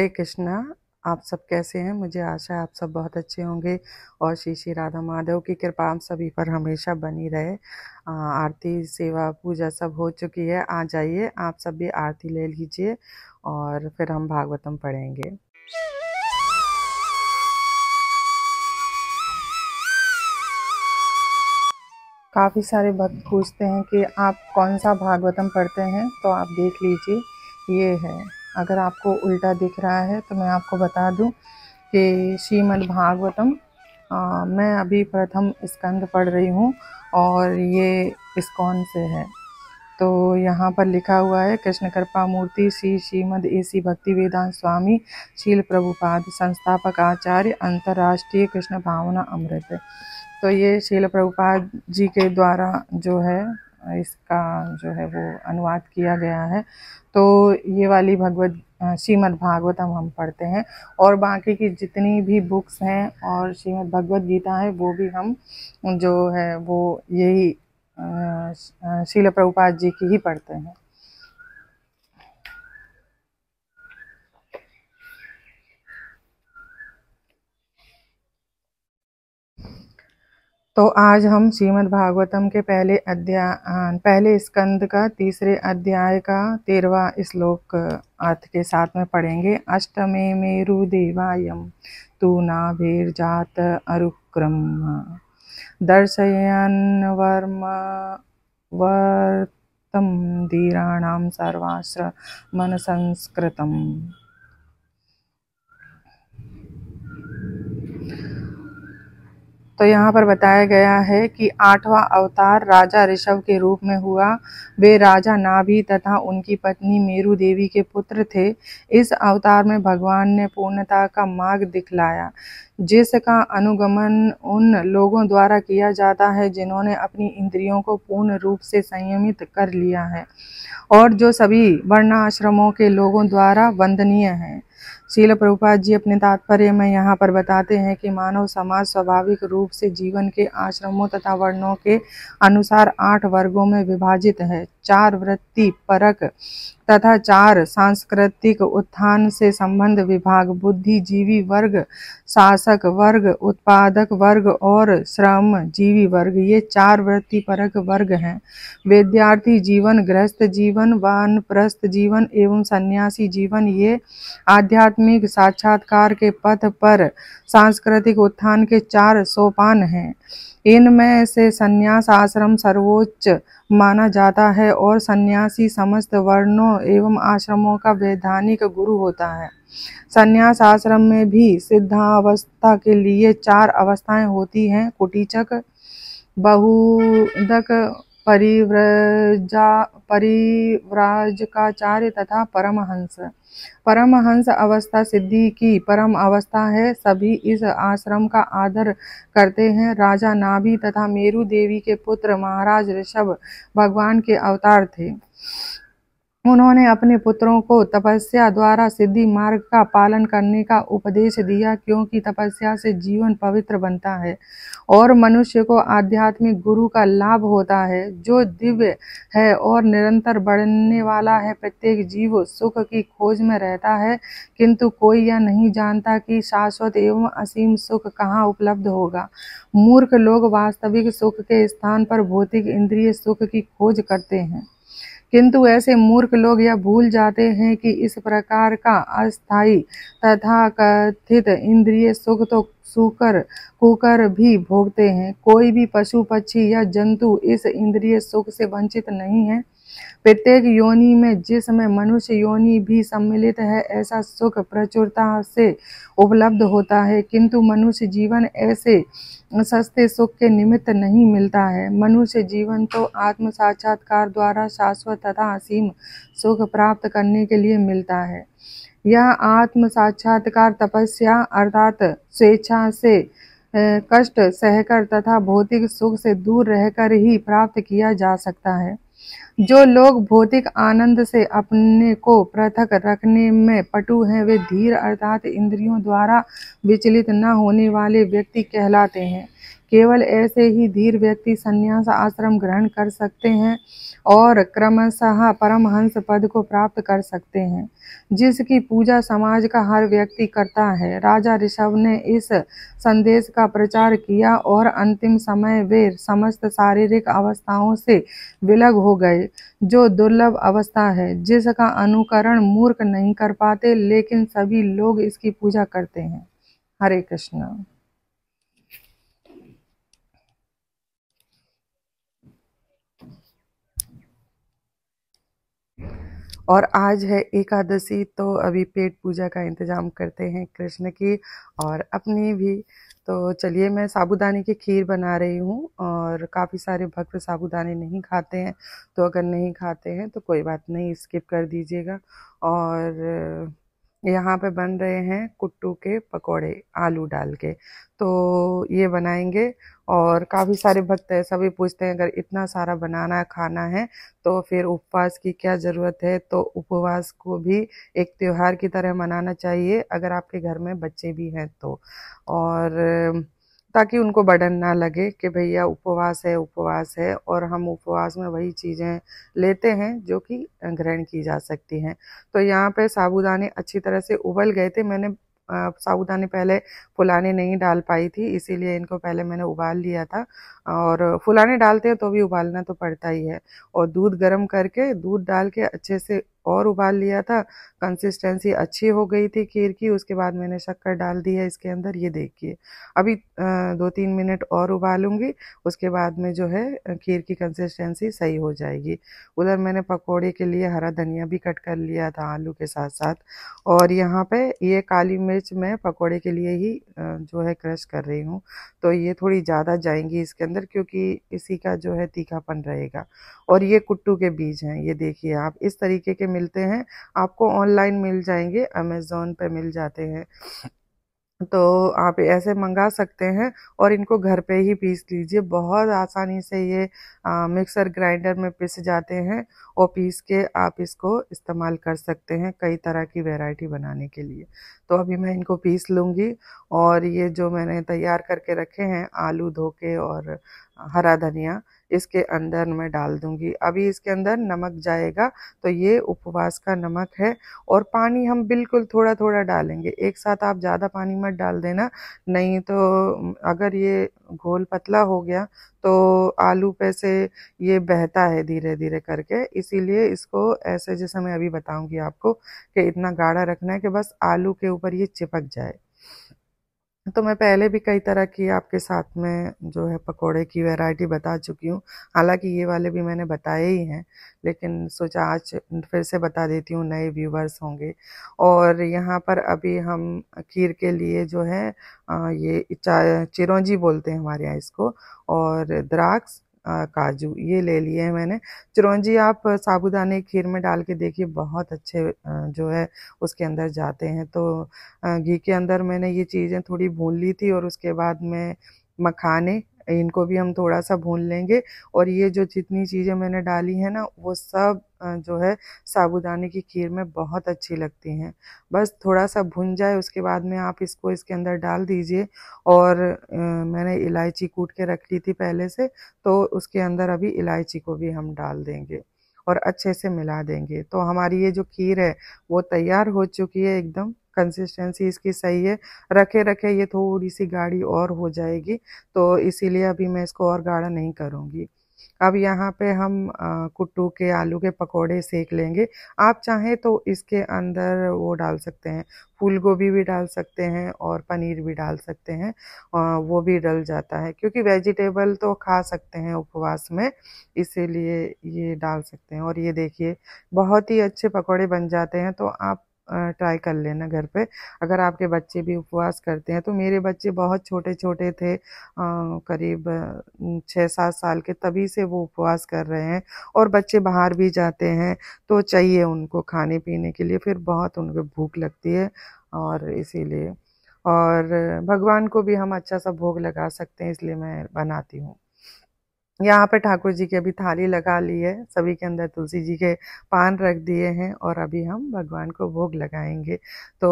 हरे कृष्णा आप सब कैसे हैं मुझे आशा है आप सब बहुत अच्छे होंगे और श्री श्री राधा माधव की कृपा आप सभी पर हमेशा बनी रहे आरती सेवा पूजा सब हो चुकी है आ जाइए आप सब भी आरती ले लीजिए और फिर हम भागवतम पढ़ेंगे काफ़ी सारे भक्त पूछते हैं कि आप कौन सा भागवतम पढ़ते हैं तो आप देख लीजिए ये है अगर आपको उल्टा दिख रहा है तो मैं आपको बता दूं कि श्रीमद भागवतम मैं अभी प्रथम स्कंद पढ़ रही हूँ और ये इस्कॉन से है तो यहाँ पर लिखा हुआ है कृष्ण कृपा मूर्ति श्री श्रीमद ए सी भक्ति वेदांत स्वामी शील प्रभुपाद संस्थापक आचार्य अंतर्राष्ट्रीय कृष्ण भावना अमृत तो ये शील प्रभुपाद जी के द्वारा जो है इसका जो है वो अनुवाद किया गया है तो ये वाली भगवत श्रीमद् भागवतम हम पढ़ते हैं और बाकी की जितनी भी बुक्स हैं और श्रीमद् भगवत गीता है वो भी हम जो है वो यही शिल प्रभुपाद जी की ही पढ़ते हैं तो आज हम श्रीमद् भागवतम के पहले अध्याय पहले स्कंद का तीसरे अध्याय का तेरवा श्लोक अर्थ के साथ में पढ़ेंगे अष्टमे मेरु देवायम तू जात अरुक्रम दर्शयन वर्म वर्तम धीराणाम सर्वाश्र मन संस्कृतम तो यहाँ पर बताया गया है कि आठवां अवतार राजा ऋषभ के रूप में हुआ वे राजा नाभि तथा उनकी पत्नी मेरू देवी के पुत्र थे इस अवतार में भगवान ने पूर्णता का मार्ग दिखलाया जिसका अनुगमन उन लोगों द्वारा किया जाता है जिन्होंने अपनी इंद्रियों को पूर्ण रूप से संयमित कर लिया है और जो सभी वर्णाश्रमों के लोगों द्वारा वंदनीय हैं शील प्रभुपाद जी अपने तात्पर्य में यहाँ पर बताते हैं कि मानव समाज स्वाभाविक रूप से जीवन के आश्रमों तथा वर्णों के अनुसार आठ वर्गों में विभाजित है चार वृत्ति परक तथा चार सांस्कृतिक उत्थान से संबंध विभाग बुद्धिजीवी वर्ग शासक वर्ग उत्पादक वर्ग और श्रम जीवी वर्ग ये चार वृत्तिपरक वर्ग हैं विद्यार्थी जीवन गृहस्थ जीवन प्रस्थ जीवन एवं सन्यासी जीवन ये आध्यात्मिक साक्षात्कार के पथ पर सांस्कृतिक उत्थान के चार सोपान हैं इनमें से संन्यास आश्रम सर्वोच्च माना जाता है और सन्यासी समस्त वर्णों एवं आश्रमों का वैधानिक गुरु होता है सन्यास आश्रम में भी सिद्धावस्था के लिए चार अवस्थाएं होती हैं कुटीचक बहुदक परिव्रजा परिव्राजकाचार्य तथा परमहंस परमहंस अवस्था सिद्धि की परम अवस्था है सभी इस आश्रम का आदर करते हैं राजा नाभि तथा मेरू देवी के पुत्र महाराज ऋषभ भगवान के अवतार थे उन्होंने अपने पुत्रों को तपस्या द्वारा सिद्धि मार्ग का पालन करने का उपदेश दिया क्योंकि तपस्या से जीवन पवित्र बनता है और मनुष्य को आध्यात्मिक गुरु का लाभ होता है जो दिव्य है और निरंतर बढ़ने वाला है प्रत्येक जीव सुख की खोज में रहता है किंतु कोई यह नहीं जानता कि शाश्वत एवं असीम सुख कहाँ उपलब्ध होगा मूर्ख लोग वास्तविक सुख के स्थान पर भौतिक इंद्रिय सुख की खोज करते हैं किंतु ऐसे मूर्ख लोग यह भूल जाते हैं कि इस प्रकार का अस्थाई तथा कथित इंद्रिय सुख तो सुकर कुकर भी भोगते हैं कोई भी पशु पक्षी या जंतु इस इंद्रिय सुख से वंचित नहीं है प्रत्येक योनि में जिसमें मनुष्य योनि भी सम्मिलित है ऐसा सुख प्रचुरता से उपलब्ध होता है किंतु मनुष्य जीवन ऐसे सस्ते सुख के निमित्त नहीं मिलता है मनुष्य जीवन तो आत्म साक्षात्कार द्वारा शाश्वत तथा असीम सुख प्राप्त करने के लिए मिलता है यह आत्म साक्षात्कार तपस्या अर्थात स्वेच्छा से कष्ट सहकर तथा भौतिक सुख से दूर रहकर ही प्राप्त किया जा सकता है जो लोग भौतिक आनंद से अपने को पृथक रखने में पटु हैं वे धीर अर्थात इंद्रियों द्वारा विचलित न होने वाले व्यक्ति कहलाते हैं केवल ऐसे ही धीर व्यक्ति संन्यास आश्रम ग्रहण कर सकते हैं और क्रमशः परमहंस पद को प्राप्त कर सकते हैं जिसकी पूजा समाज का हर व्यक्ति करता है राजा ऋषभ ने इस संदेश का प्रचार किया और अंतिम समय वे समस्त शारीरिक अवस्थाओं से विलग हो गए जो दुर्लभ अवस्था है जिसका अनुकरण मूर्ख नहीं कर पाते लेकिन सभी लोग इसकी पूजा करते हैं हरे कृष्णा और आज है एकादशी तो अभी पेट पूजा का इंतज़ाम करते हैं कृष्ण की और अपनी भी तो चलिए मैं साबूदाने की खीर बना रही हूँ और काफ़ी सारे भक्त साबूदाने नहीं खाते हैं तो अगर नहीं खाते हैं तो कोई बात नहीं स्किप कर दीजिएगा और यहाँ पे बन रहे हैं कुट्टू के पकोड़े आलू डाल के तो ये बनाएंगे और काफ़ी सारे भक्त हैं सभी पूछते हैं अगर इतना सारा बनाना खाना है तो फिर उपवास की क्या ज़रूरत है तो उपवास को भी एक त्यौहार की तरह मनाना चाहिए अगर आपके घर में बच्चे भी हैं तो और ताकि उनको बर्डन ना लगे कि भैया उपवास है उपवास है और हम उपवास में वही चीज़ें लेते हैं जो कि ग्रहण की जा सकती हैं तो यहाँ पे साबूदाने अच्छी तरह से उबल गए थे मैंने साबुदाने पहले फुलाने नहीं डाल पाई थी इसीलिए इनको पहले मैंने उबाल लिया था और फुलाने डालते हैं तो भी उबालना तो पड़ता ही है और दूध गर्म करके दूध डाल के अच्छे से और उबाल लिया था कंसिस्टेंसी अच्छी हो गई थी खीर की उसके बाद मैंने शक्कर डाल दी है इसके अंदर ये देखिए अभी दो तीन मिनट और उबालूंगी उसके बाद में जो है खीर की कंसिस्टेंसी सही हो जाएगी उधर मैंने पकौड़े के लिए हरा धनिया भी कट कर लिया था आलू के साथ साथ और यहाँ पे ये काली मिर्च मैं पकौड़े के लिए ही जो है क्रश कर रही हूँ तो ये थोड़ी ज़्यादा जाएंगी इसके अंदर क्योंकि इसी का जो है तीखापन रहेगा और ये कुट्टू के बीज हैं ये देखिए आप इस तरीके के मिलते हैं आपको ऑनलाइन मिल जाएंगे अमेज़ोन पे मिल जाते हैं तो आप ऐसे मंगा सकते हैं और इनको घर पे ही पीस लीजिए बहुत आसानी से ये आ, मिक्सर ग्राइंडर में पिस जाते हैं और पीस के आप इसको इस्तेमाल कर सकते हैं कई तरह की वैरायटी बनाने के लिए तो अभी मैं इनको पीस लूँगी और ये जो मैंने तैयार करके रखे हैं आलू धो के और हरा धनिया इसके अंदर मैं डाल दूंगी अभी इसके अंदर नमक जाएगा तो ये उपवास का नमक है और पानी हम बिल्कुल थोड़ा थोड़ा डालेंगे एक साथ आप ज़्यादा पानी मत डाल देना नहीं तो अगर ये घोल पतला हो गया तो आलू पे से ये बहता है धीरे धीरे करके इसीलिए इसको ऐसे जैसे मैं अभी बताऊंगी आपको कि इतना गाढ़ा रखना है कि बस आलू के ऊपर ये चिपक जाए तो मैं पहले भी कई तरह की आपके साथ में जो है पकोड़े की वैरायटी बता चुकी हूँ हालांकि ये वाले भी मैंने बताए ही हैं लेकिन सोचा आज फिर से बता देती हूँ नए व्यूवर्स होंगे और यहाँ पर अभी हम खीर के लिए जो है ये चिरौंजी बोलते हैं हमारे यहाँ इसको और द्राक्ष काजू ये ले लिए हैं मैंने चिरौंजी आप साबुदाने खीर में डाल के देखिए बहुत अच्छे जो है उसके अंदर जाते हैं तो घी के अंदर मैंने ये चीज़ें थोड़ी भून ली थी और उसके बाद में मखाने इनको भी हम थोड़ा सा भून लेंगे और ये जो जितनी चीज़ें मैंने डाली है ना वो सब जो है साबूदाने की खीर में बहुत अच्छी लगती हैं बस थोड़ा सा भुन जाए उसके बाद में आप इसको इसके अंदर डाल दीजिए और मैंने इलायची कूट के रख ली थी पहले से तो उसके अंदर अभी इलायची को भी हम डाल देंगे और अच्छे से मिला देंगे तो हमारी ये जो खीर है वो तैयार हो चुकी है एकदम कंसिस्टेंसी इसकी सही है रखे रखे ये थोड़ी सी गाढ़ी और हो जाएगी तो इसीलिए अभी मैं इसको और गाढ़ा नहीं करूँगी अब यहाँ पे हम कुट्टू के आलू के पकोड़े सेक लेंगे आप चाहें तो इसके अंदर वो डाल सकते हैं फूल गोभी भी डाल सकते हैं और पनीर भी डाल सकते हैं वो भी डल जाता है क्योंकि वेजिटेबल तो खा सकते हैं उपवास में इसीलिए ये डाल सकते हैं और ये देखिए बहुत ही अच्छे पकोड़े बन जाते हैं तो आप ट्राई कर लेना घर पे अगर आपके बच्चे भी उपवास करते हैं तो मेरे बच्चे बहुत छोटे छोटे थे करीब छः सात साल के तभी से वो उपवास कर रहे हैं और बच्चे बाहर भी जाते हैं तो चाहिए उनको खाने पीने के लिए फिर बहुत उनको भूख लगती है और इसीलिए और भगवान को भी हम अच्छा सा भोग लगा सकते हैं इसलिए मैं बनाती हूँ यहाँ पर ठाकुर जी की अभी थाली लगा ली है सभी के अंदर तुलसी जी के पान रख दिए हैं और अभी हम भगवान को भोग लगाएंगे तो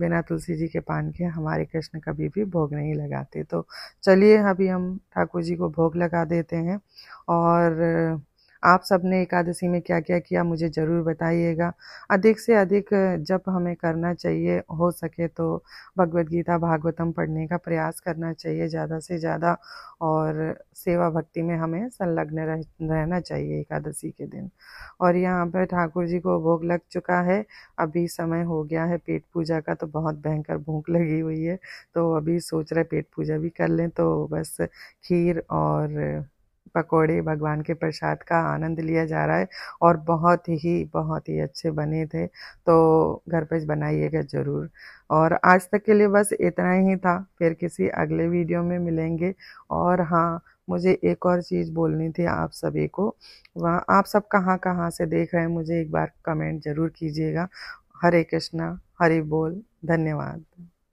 बिना तुलसी जी के पान के हमारे कृष्ण कभी भी भोग नहीं लगाते तो चलिए अभी हम ठाकुर जी को भोग लगा देते हैं और आप सब ने एकादशी में क्या क्या किया मुझे ज़रूर बताइएगा अधिक से अधिक जब हमें करना चाहिए हो सके तो भगवत गीता भागवतम पढ़ने का प्रयास करना चाहिए ज़्यादा से ज़्यादा और सेवा भक्ति में हमें संलग्न रह, रहना चाहिए एकादशी के दिन और यहाँ पर ठाकुर जी को भोग लग चुका है अभी समय हो गया है पेट पूजा का तो बहुत भयंकर भूख लगी हुई है तो अभी सोच रहे पेट पूजा भी कर लें तो बस खीर और पकोड़े भगवान के प्रसाद का आनंद लिया जा रहा है और बहुत ही बहुत ही अच्छे बने थे तो घर पर बनाइएगा ज़रूर और आज तक के लिए बस इतना ही था फिर किसी अगले वीडियो में मिलेंगे और हाँ मुझे एक और चीज़ बोलनी थी आप सभी को वहाँ आप सब कहाँ कहाँ से देख रहे हैं मुझे एक बार कमेंट ज़रूर कीजिएगा हरे कृष्णा हरे बोल धन्यवाद